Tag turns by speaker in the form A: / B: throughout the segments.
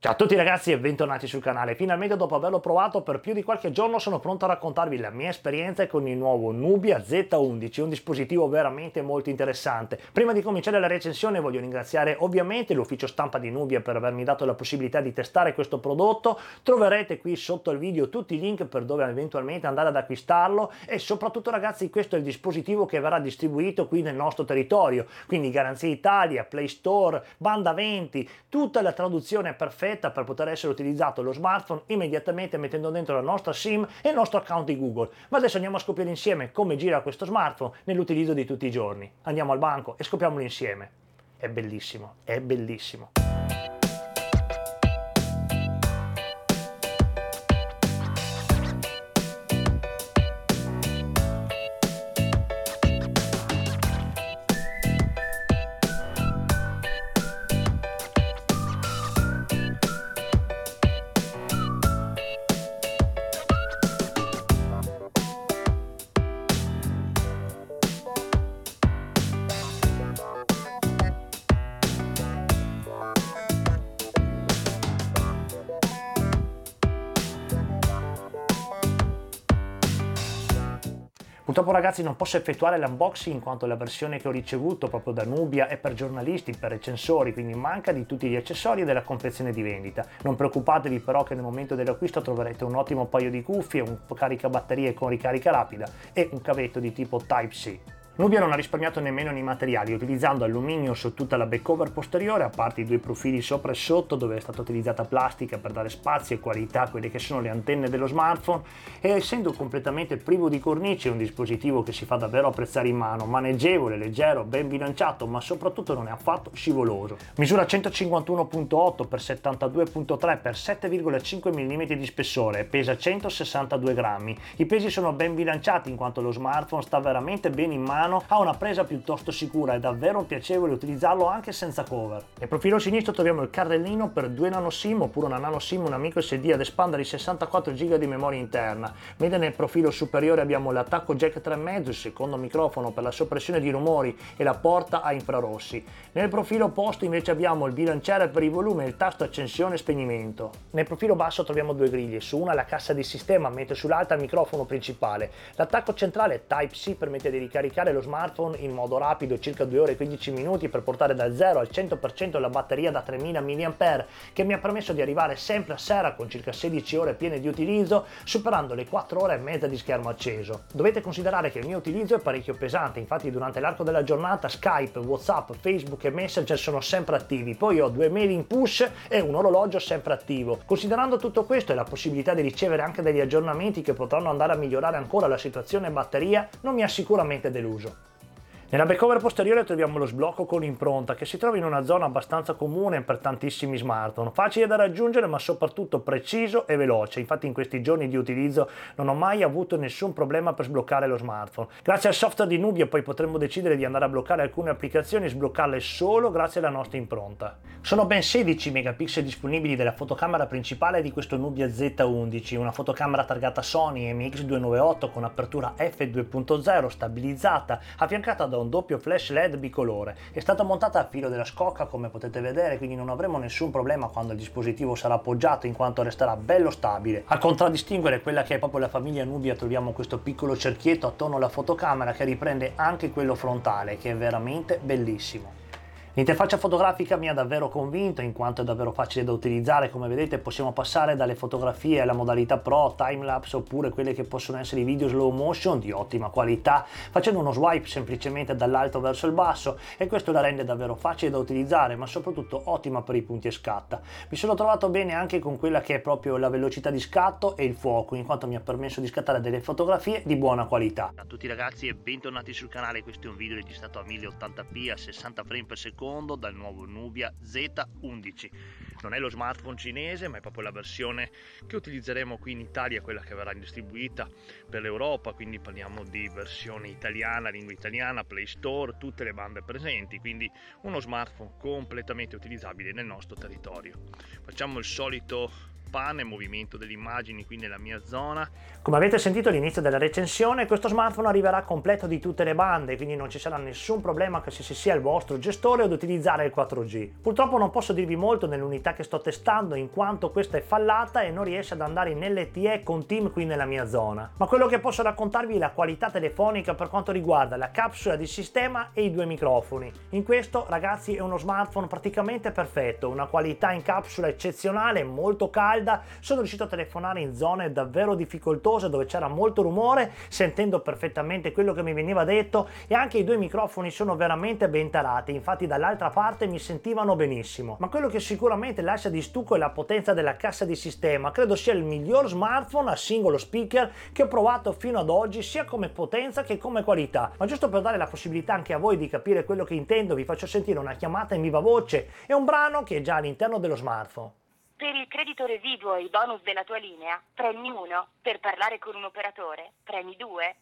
A: Ciao a tutti ragazzi e bentornati sul canale. Finalmente dopo averlo provato per più di qualche giorno sono pronto a raccontarvi la mia esperienza con il nuovo Nubia Z11, un dispositivo veramente molto interessante. Prima di cominciare la recensione voglio ringraziare ovviamente l'ufficio stampa di Nubia per avermi dato la possibilità di testare questo prodotto. Troverete qui sotto il video tutti i link per dove eventualmente andare ad acquistarlo e soprattutto ragazzi questo è il dispositivo che verrà distribuito qui nel nostro territorio, quindi Garanzia Italia, Play Store, Banda 20, tutta la traduzione perfetta fretta per poter essere utilizzato lo smartphone immediatamente mettendo dentro la nostra SIM e il nostro account di Google. Ma adesso andiamo a scoprire insieme come gira questo smartphone nell'utilizzo di tutti i giorni. Andiamo al banco e scopriamolo insieme. È bellissimo, è bellissimo. Purtroppo ragazzi non posso effettuare l'unboxing in quanto la versione che ho ricevuto proprio da Nubia è per giornalisti, per recensori, quindi manca di tutti gli accessori e della confezione di vendita. Non preoccupatevi però che nel momento dell'acquisto troverete un ottimo paio di cuffie, un caricabatterie con ricarica rapida e un cavetto di tipo Type-C. Nubia non ha risparmiato nemmeno nei materiali, utilizzando alluminio su tutta la back cover posteriore, a parte i due profili sopra e sotto dove è stata utilizzata plastica per dare spazio e qualità a quelle che sono le antenne dello smartphone e essendo completamente privo di cornice è un dispositivo che si fa davvero apprezzare in mano, maneggevole, leggero, ben bilanciato, ma soprattutto non è affatto scivoloso. Misura 151.8 x 72.3 x 7,5 mm di spessore, e pesa 162 grammi. I pesi sono ben bilanciati in quanto lo smartphone sta veramente bene in mano mano ha una presa piuttosto sicura, è davvero piacevole utilizzarlo anche senza cover. Nel profilo sinistro troviamo il carrellino per due nano SIM oppure una nano SIM, una micro SD ad espandere i 64 giga di memoria interna, mentre nel profilo superiore abbiamo l'attacco jack 3.5, il secondo microfono per la soppressione di rumori e la porta a infrarossi. Nel profilo opposto invece abbiamo il bilanciere per il volume e il tasto accensione e spegnimento. Nel profilo basso troviamo due griglie, su una la cassa di sistema mentre sull'altra il microfono principale. L'attacco centrale Type-C permette di ricaricare lo lo smartphone in modo rapido circa 2 ore e 15 minuti per portare dal 0 al 100% la batteria da 3000 mAh che mi ha permesso di arrivare sempre a sera con circa 16 ore piene di utilizzo superando le 4 ore e mezza di schermo acceso. Dovete considerare che il mio utilizzo è parecchio pesante, infatti durante l'arco della giornata Skype, Whatsapp, Facebook e Messenger sono sempre attivi, poi ho due mail in push e un orologio sempre attivo. Considerando tutto questo e la possibilità di ricevere anche degli aggiornamenti che potranno andare a migliorare ancora la situazione batteria, non mi ha sicuramente deluso. jogo. Nella back posteriore troviamo lo sblocco con impronta che si trova in una zona abbastanza comune per tantissimi smartphone, facile da raggiungere ma soprattutto preciso e veloce, infatti in questi giorni di utilizzo non ho mai avuto nessun problema per sbloccare lo smartphone. Grazie al software di Nubia poi potremmo decidere di andare a bloccare alcune applicazioni e sbloccarle solo grazie alla nostra impronta. Sono ben 16 megapixel disponibili della fotocamera principale di questo Nubia Z11, una fotocamera targata Sony MX298 con apertura f2.0 stabilizzata, affiancata da un doppio flash LED bicolore. È stata montata a filo della scocca come potete vedere, quindi non avremo nessun problema quando il dispositivo sarà appoggiato in quanto resterà bello stabile. A contraddistinguere quella che è proprio la famiglia Nubia troviamo questo piccolo cerchietto attorno alla fotocamera che riprende anche quello frontale che è veramente bellissimo. L'interfaccia fotografica mi ha davvero convinto in quanto è davvero facile da utilizzare, come vedete possiamo passare dalle fotografie alla modalità pro, timelapse oppure quelle che possono essere i video slow motion di ottima qualità facendo uno swipe semplicemente dall'alto verso il basso e questo la rende davvero facile da utilizzare ma soprattutto ottima per i punti e scatta. Mi sono trovato bene anche con quella che è proprio la velocità di scatto e il fuoco in quanto mi ha permesso di scattare delle fotografie di buona qualità. Ciao a tutti ragazzi e bentornati sul canale, questo è un video registrato a 1080p a 60 frame per secondo secondo dal nuovo Nubia Z11. Non è lo smartphone cinese, ma è proprio la versione che utilizzeremo qui in Italia, quella che verrà distribuita per l'Europa, quindi parliamo di versione italiana, lingua italiana, Play Store, tutte le bande presenti, quindi uno smartphone completamente utilizzabile nel nostro territorio. Facciamo il solito pane, movimento delle immagini qui nella mia zona. Come avete sentito all'inizio della recensione, questo smartphone arriverà completo di tutte le bande, quindi non ci sarà nessun problema che si sia il vostro gestore ad utilizzare il 4G. Purtroppo non posso dirvi molto nell'unità che sto testando in quanto questa è fallata e non riesce ad andare in LTE con team qui nella mia zona. Ma quello che posso raccontarvi è la qualità telefonica per quanto riguarda la capsula di sistema e i due microfoni. In questo ragazzi è uno smartphone praticamente perfetto, una qualità in capsula eccezionale, molto calda calda, sono riuscito a telefonare in zone davvero difficoltose dove c'era molto rumore, sentendo perfettamente quello che mi veniva detto e anche i due microfoni sono veramente ben tarati, infatti dall'altra parte mi sentivano benissimo. Ma quello che sicuramente lascia di stucco è la potenza della cassa di sistema, credo sia il miglior smartphone a singolo speaker che ho provato fino ad oggi sia come potenza che come qualità. Ma giusto per dare la possibilità anche a voi di capire quello che intendo, vi faccio sentire una chiamata in viva voce e un brano che è già all'interno dello smartphone. Per il credito residuo e i bonus della tua linea, premi 1. Per parlare con un operatore, premi 2.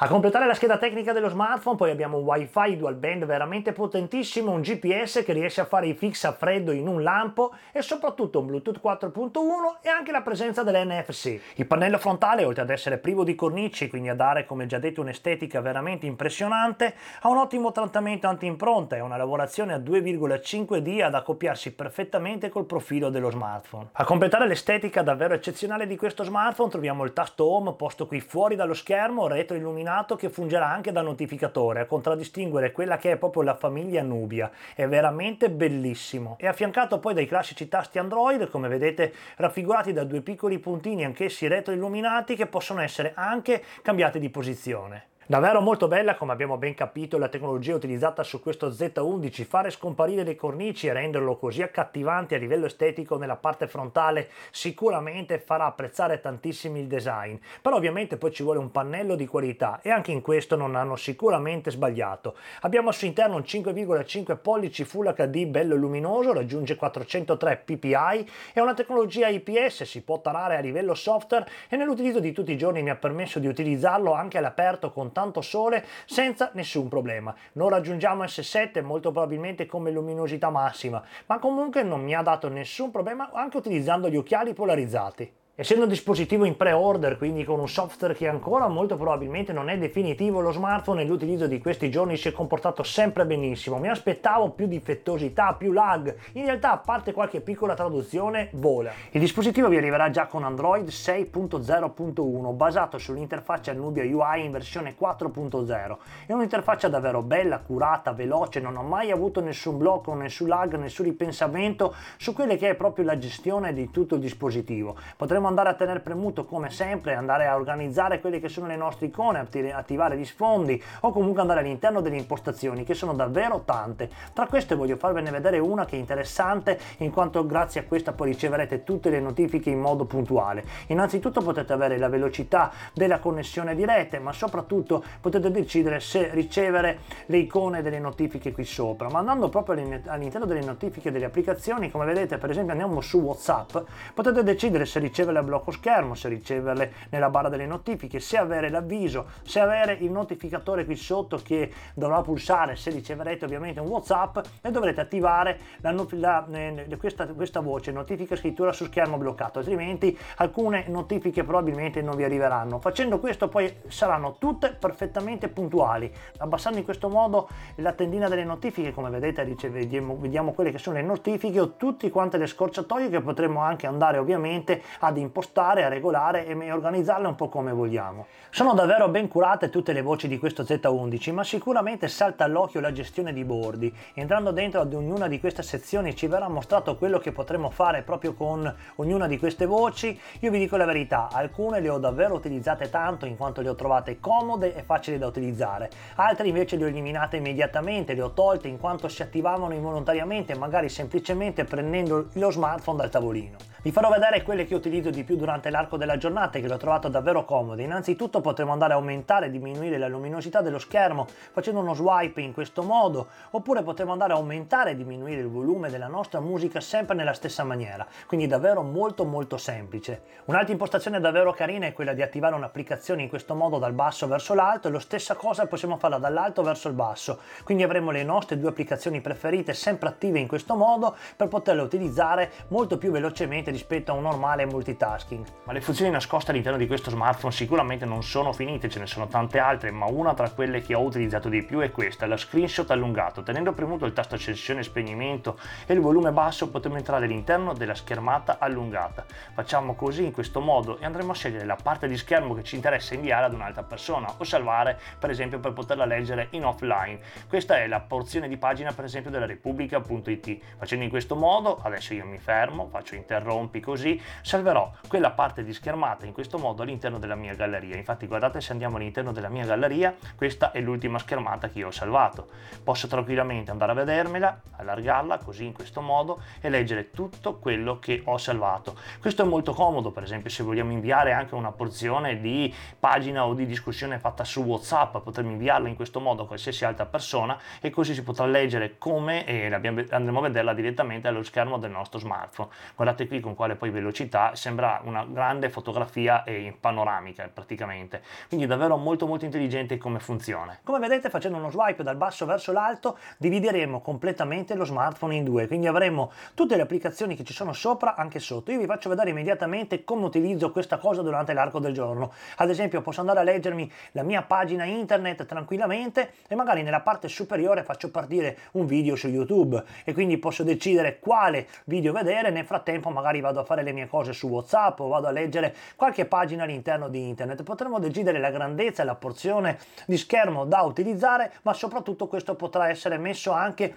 A: A completare la scheda tecnica dello smartphone poi abbiamo un wifi dual band veramente potentissimo, un GPS che riesce a fare i fix a freddo in un lampo e soprattutto un Bluetooth 4.1 e anche la presenza dell'NFC. Il pannello frontale oltre ad essere privo di cornici, quindi a dare come già detto un'estetica veramente impressionante, ha un ottimo trattamento anti-impronta e una lavorazione a 2,5D ad accoppiarsi perfettamente col profilo dello smartphone. A completare l'estetica davvero eccezionale di questo smartphone troviamo il tasto home posto qui fuori dallo schermo, retroilluminato illuminato che fungerà anche da notificatore a contraddistinguere quella che è proprio la famiglia Nubia. È veramente bellissimo. È affiancato poi dai classici tasti Android, come vedete raffigurati da due piccoli puntini anch'essi retroilluminati che possono essere anche cambiati di posizione. Davvero molto bella, come abbiamo ben capito, la tecnologia utilizzata su questo Z11, fare scomparire le cornici e renderlo così accattivante a livello estetico nella parte frontale sicuramente farà apprezzare tantissimi il design, però ovviamente poi ci vuole un pannello di qualità e anche in questo non hanno sicuramente sbagliato. Abbiamo al suo interno un 5,5 pollici Full HD bello e luminoso, raggiunge 403 ppi, è una tecnologia IPS, si può tarare a livello software e nell'utilizzo di tutti i giorni mi ha permesso di utilizzarlo anche all'aperto con tanto sole senza nessun problema. Non raggiungiamo S7 molto probabilmente come luminosità massima, ma comunque non mi ha dato nessun problema anche utilizzando gli occhiali polarizzati. Essendo un dispositivo in pre-order, quindi con un software che ancora molto probabilmente non è definitivo, lo smartphone nell'utilizzo di questi giorni si è comportato sempre benissimo. Mi aspettavo più difettosità, più lag. In realtà, a parte qualche piccola traduzione, vola. Il dispositivo vi arriverà già con Android 6.0.1, basato sull'interfaccia Nubia UI in versione 4.0. È un'interfaccia davvero bella, curata, veloce, non ho mai avuto nessun blocco, nessun lag, nessun ripensamento su quella che è proprio la gestione di tutto il dispositivo. Potremo andare a tenere premuto come sempre, andare a organizzare quelle che sono le nostre icone, attivare gli sfondi o comunque andare all'interno delle impostazioni che sono davvero tante. Tra queste voglio farvene vedere una che è interessante in quanto grazie a questa poi riceverete tutte le notifiche in modo puntuale. Innanzitutto potete avere la velocità della connessione di rete ma soprattutto potete decidere se ricevere le icone delle notifiche qui sopra ma andando proprio all'interno delle notifiche delle applicazioni come vedete per esempio andiamo su Whatsapp potete decidere se ricevere riceverle a blocco schermo, se riceverle nella barra delle notifiche, se avere l'avviso, se avere il notificatore qui sotto che dovrà pulsare se riceverete ovviamente un WhatsApp e dovrete attivare la, la, eh, questa, questa voce notifica scrittura su schermo bloccato, altrimenti alcune notifiche probabilmente non vi arriveranno. Facendo questo poi saranno tutte perfettamente puntuali, abbassando in questo modo la tendina delle notifiche, come vedete riceve, vediamo, vediamo quelle che sono le notifiche o tutte quante le scorciatoie che potremmo anche andare ovviamente ad informare impostare, a regolare e organizzarle un po' come vogliamo. Sono davvero ben curate tutte le voci di questo Z11, ma sicuramente salta all'occhio la gestione di bordi. Entrando dentro ad ognuna di queste sezioni ci verrà mostrato quello che potremo fare proprio con ognuna di queste voci. Io vi dico la verità, alcune le ho davvero utilizzate tanto in quanto le ho trovate comode e facili da utilizzare. Altre invece le ho eliminate immediatamente, le ho tolte in quanto si attivavano involontariamente, magari semplicemente prendendo lo smartphone dal tavolino. Vi farò vedere quelle che utilizzo di più durante l'arco della giornata e che l'ho trovato davvero comode. Innanzitutto potremo andare a aumentare e diminuire la luminosità dello schermo facendo uno swipe in questo modo, oppure potremo andare a aumentare e diminuire il volume della nostra musica sempre nella stessa maniera, quindi davvero molto molto semplice. Un'altra impostazione davvero carina è quella di attivare un'applicazione in questo modo dal basso verso l'alto e lo stessa cosa possiamo farla dall'alto verso il basso, quindi avremo le nostre due applicazioni preferite sempre attive in questo modo per poterle utilizzare molto più velocemente rispetto a un normale multitasking. Ma le funzioni nascoste all'interno di questo smartphone sicuramente non sono finite, ce ne sono tante altre, ma una tra quelle che ho utilizzato di più è questa, la screenshot allungato. Tenendo premuto il tasto accensione e spegnimento e il volume basso potremo entrare all'interno della schermata allungata. Facciamo così in questo modo e andremo a scegliere la parte di schermo che ci interessa inviare ad un'altra persona o salvare per esempio per poterla leggere in offline. Questa è la porzione di pagina per esempio della repubblica.it. Facendo in questo modo, adesso io mi fermo, faccio interrompere rompi così, salverò quella parte di schermata in questo modo all'interno della mia galleria. Infatti guardate se andiamo all'interno della mia galleria, questa è l'ultima schermata che io ho salvato. Posso tranquillamente andare a vedermela, allargarla così in questo modo e leggere tutto quello che ho salvato. Questo è molto comodo, per esempio se vogliamo inviare anche una porzione di pagina o di discussione fatta su WhatsApp, potremmo inviarla in questo modo a qualsiasi altra persona e così si potrà leggere come eh, e andremo a vederla direttamente allo schermo del nostro smartphone. Guardate qui con quale poi velocità, sembra una grande fotografia panoramica praticamente. Quindi davvero molto molto intelligente come funziona. Come vedete facendo uno swipe dal basso verso l'alto divideremo completamente lo smartphone in due, quindi avremo tutte le applicazioni che ci sono sopra anche sotto. Io vi faccio vedere immediatamente come utilizzo questa cosa durante l'arco del giorno. Ad esempio posso andare a leggermi la mia pagina internet tranquillamente e magari nella parte superiore faccio partire un video su YouTube e quindi posso decidere quale video vedere, nel frattempo magari magari vado a fare le mie cose su WhatsApp o vado a leggere qualche pagina all'interno di internet. Potremmo decidere la grandezza e la porzione di schermo da utilizzare, ma soprattutto questo potrà essere messo anche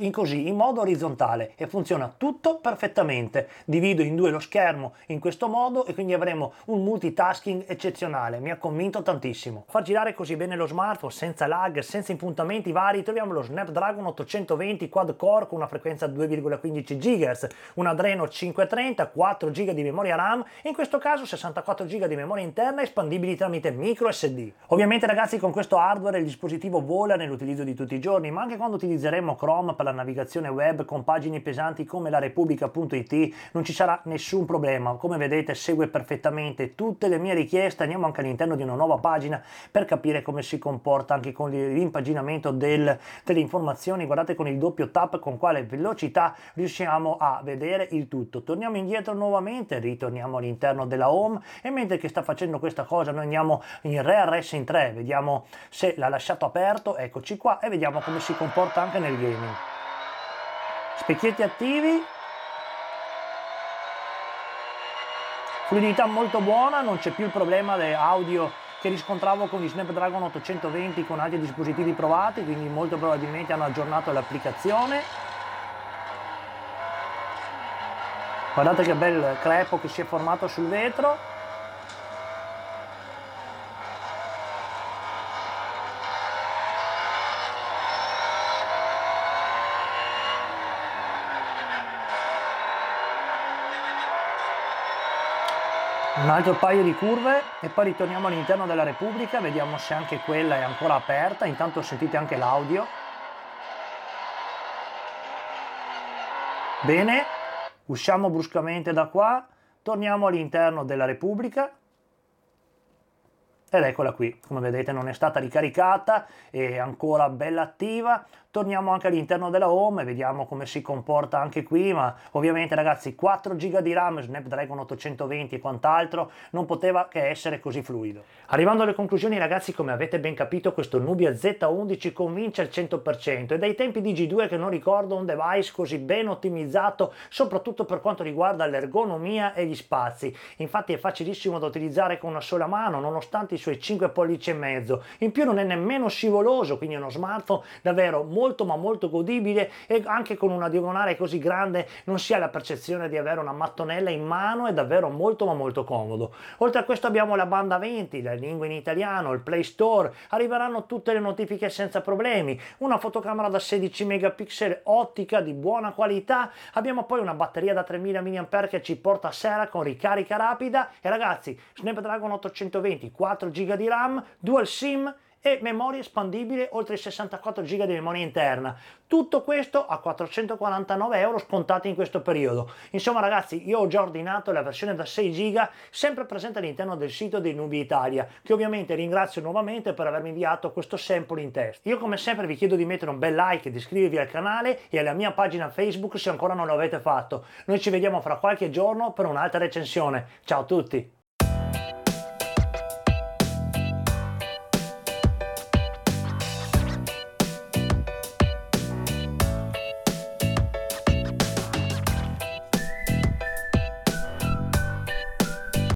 A: in così in modo orizzontale e funziona tutto perfettamente. Divido in due lo schermo in questo modo e quindi avremo un multitasking eccezionale. Mi ha convinto tantissimo. Far girare così bene lo smartphone senza lag, senza impuntamenti vari, troviamo lo Snapdragon 820 quad core con una frequenza 2,15 GHz, un Adreno 530 30, 4 GB di memoria RAM e in questo caso 64 GB di memoria interna espandibili tramite micro SD. Ovviamente ragazzi con questo hardware il dispositivo vola nell'utilizzo di tutti i giorni, ma anche quando utilizzeremo Chrome per la navigazione web con pagine pesanti come la repubblica.it non ci sarà nessun problema. Come vedete segue perfettamente tutte le mie richieste, andiamo anche all'interno di una nuova pagina per capire come si comporta anche con l'impaginamento del, delle informazioni. Guardate con il doppio tap con quale velocità riusciamo a vedere il tutto. Torniamo torniamo indietro nuovamente, ritorniamo all'interno della home e mentre che sta facendo questa cosa noi andiamo in re RS in 3, vediamo se l'ha lasciato aperto, eccoci qua e vediamo come si comporta anche nel gaming. Specchietti attivi, fluidità molto buona, non c'è più il problema dell'audio che riscontravo con gli Snapdragon 820 con altri dispositivi provati, quindi molto probabilmente hanno aggiornato l'applicazione. guardate che bel crepo che si è formato sul vetro un altro paio di curve e poi ritorniamo all'interno della Repubblica, vediamo se anche quella è ancora aperta, intanto sentite anche l'audio. Bene, usciamo bruscamente da qua, torniamo all'interno della Repubblica, ed eccola qui come vedete non è stata ricaricata è ancora bella attiva torniamo anche all'interno della home e vediamo come si comporta anche qui ma ovviamente ragazzi 4 giga di RAM Snapdragon 820 e quant'altro non poteva che essere così fluido arrivando alle conclusioni ragazzi come avete ben capito questo Nubia Z11 convince al 100% e dai tempi di G2 che non ricordo un device così ben ottimizzato soprattutto per quanto riguarda l'ergonomia e gli spazi infatti è facilissimo da utilizzare con una sola mano nonostante i suoi 5 pollici e mezzo. In più non è nemmeno scivoloso, quindi è uno smartphone davvero molto ma molto godibile e anche con una diagonale così grande non si ha la percezione di avere una mattonella in mano, è davvero molto ma molto comodo. Oltre a questo abbiamo la banda 20, la lingua in italiano, il Play Store, arriveranno tutte le notifiche senza problemi, una fotocamera da 16 megapixel ottica di buona qualità, abbiamo poi una batteria da 3000 mAh che ci porta a sera con ricarica rapida e ragazzi Snapdragon 820 4 GB di RAM, dual SIM e memoria espandibile oltre i 64 GB di memoria interna. Tutto questo a 449 euro scontati in questo periodo. Insomma ragazzi, io ho già ordinato la versione da 6 GB, sempre presente all'interno del sito di Nubi Italia, che ovviamente ringrazio nuovamente per avermi inviato questo sample in test. Io come sempre vi chiedo di mettere un bel like, di iscrivervi al canale e alla mia pagina Facebook se ancora non lo avete fatto. Noi ci vediamo fra qualche giorno per un'altra recensione. Ciao a tutti!